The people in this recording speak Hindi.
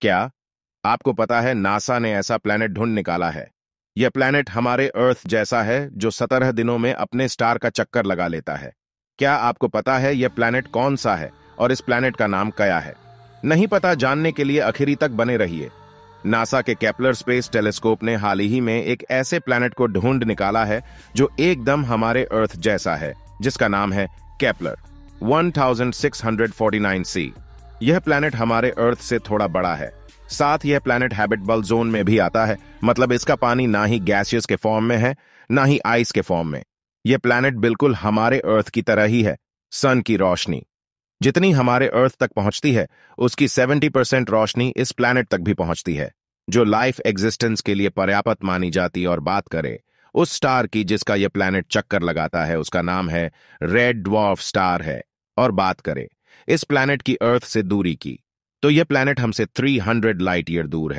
क्या आपको पता है नासा ने ऐसा प्लैनेट ढूंढ निकाला है यह प्लैनेट हमारे अर्थ जैसा है जो सत्रह दिनों में अपने स्टार का चक्कर लगा लेता है क्या आपको पता है यह प्लैनेट कौन सा है और इस प्लैनेट का नाम क्या है नहीं पता जानने के लिए आखिरी तक बने रहिए नासा के कैप्लर स्पेस टेलीस्कोप ने हाल ही में एक ऐसे प्लैनेट को ढूंढ निकाला है जो एकदम हमारे अर्थ जैसा है जिसका नाम है कैप्लर नाइन सी यह प्लैनेट हमारे अर्थ से थोड़ा बड़ा है साथ यह प्लैनेट हैबिटबल जोन में भी आता है मतलब इसका पानी ना ही गैसियस के फॉर्म में है ना ही आइस के फॉर्म में यह प्लैनेट बिल्कुल हमारे अर्थ की तरह ही है सन की रोशनी जितनी हमारे अर्थ तक पहुंचती है उसकी 70 परसेंट रोशनी इस प्लैनेट तक भी पहुंचती है जो लाइफ एग्जिस्टेंस के लिए पर्याप्त मानी जाती और बात करे उस स्टार की जिसका यह प्लैनेट चक्कर लगाता है उसका नाम है रेड ड्वार्फ स्टार है और बात करे इस प्लैनेट की अर्थ से दूरी की तो यह प्लैनेट हमसे 300 लाइट ईयर दूर है